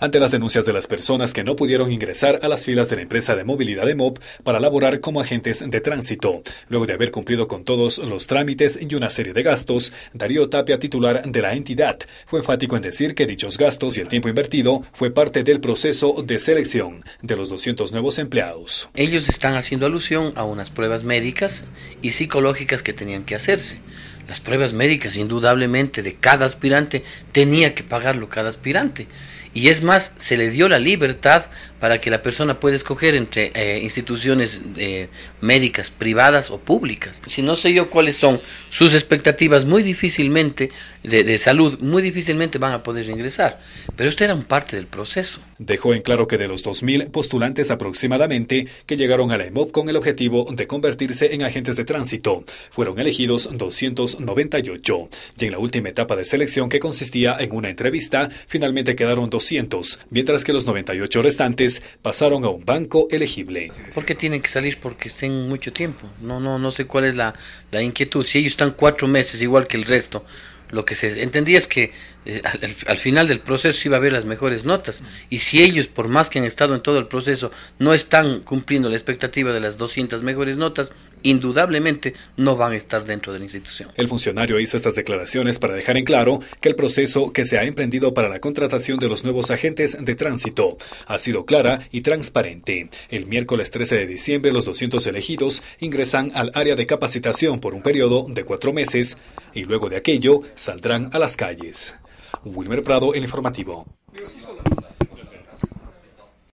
ante las denuncias de las personas que no pudieron ingresar a las filas de la empresa de movilidad de MOP para laborar como agentes de tránsito. Luego de haber cumplido con todos los trámites y una serie de gastos, Darío Tapia, titular de la entidad, fue enfático en decir que dichos gastos y el tiempo invertido fue parte del proceso de selección de los 200 nuevos empleados. Ellos están haciendo alusión a unas pruebas médicas y psicológicas que tenían que hacerse las pruebas médicas, indudablemente, de cada aspirante, tenía que pagarlo cada aspirante. Y es más, se le dio la libertad para que la persona pueda escoger entre eh, instituciones eh, médicas privadas o públicas. Si no sé yo cuáles son sus expectativas, muy difícilmente, de, salud, muy difícilmente van a poder ingresar. Pero esto era parte del proceso. Dejó en claro que de los 2.000 postulantes aproximadamente que llegaron a la EMOP con el objetivo de convertirse en agentes de tránsito, fueron elegidos 200 98. Y en la última etapa de selección, que consistía en una entrevista, finalmente quedaron 200, mientras que los 98 restantes pasaron a un banco elegible. ¿Por qué tienen que salir? Porque estén mucho tiempo. No, no, no sé cuál es la, la inquietud. Si ellos están cuatro meses, igual que el resto, lo que se entendía es que eh, al, final del proceso iba a haber las mejores notas. Y si ellos, por más que han estado en todo el proceso, no están cumpliendo la expectativa de las 200 mejores notas, indudablemente no van a estar dentro de la institución. El funcionario hizo estas declaraciones para dejar en claro que el proceso que se ha emprendido para la contratación de los nuevos agentes de tránsito ha sido clara y transparente. El miércoles 13 de diciembre los 200 elegidos ingresan al área de capacitación por un periodo de cuatro meses y luego de aquello saldrán a las calles. Wilmer Prado, el informativo.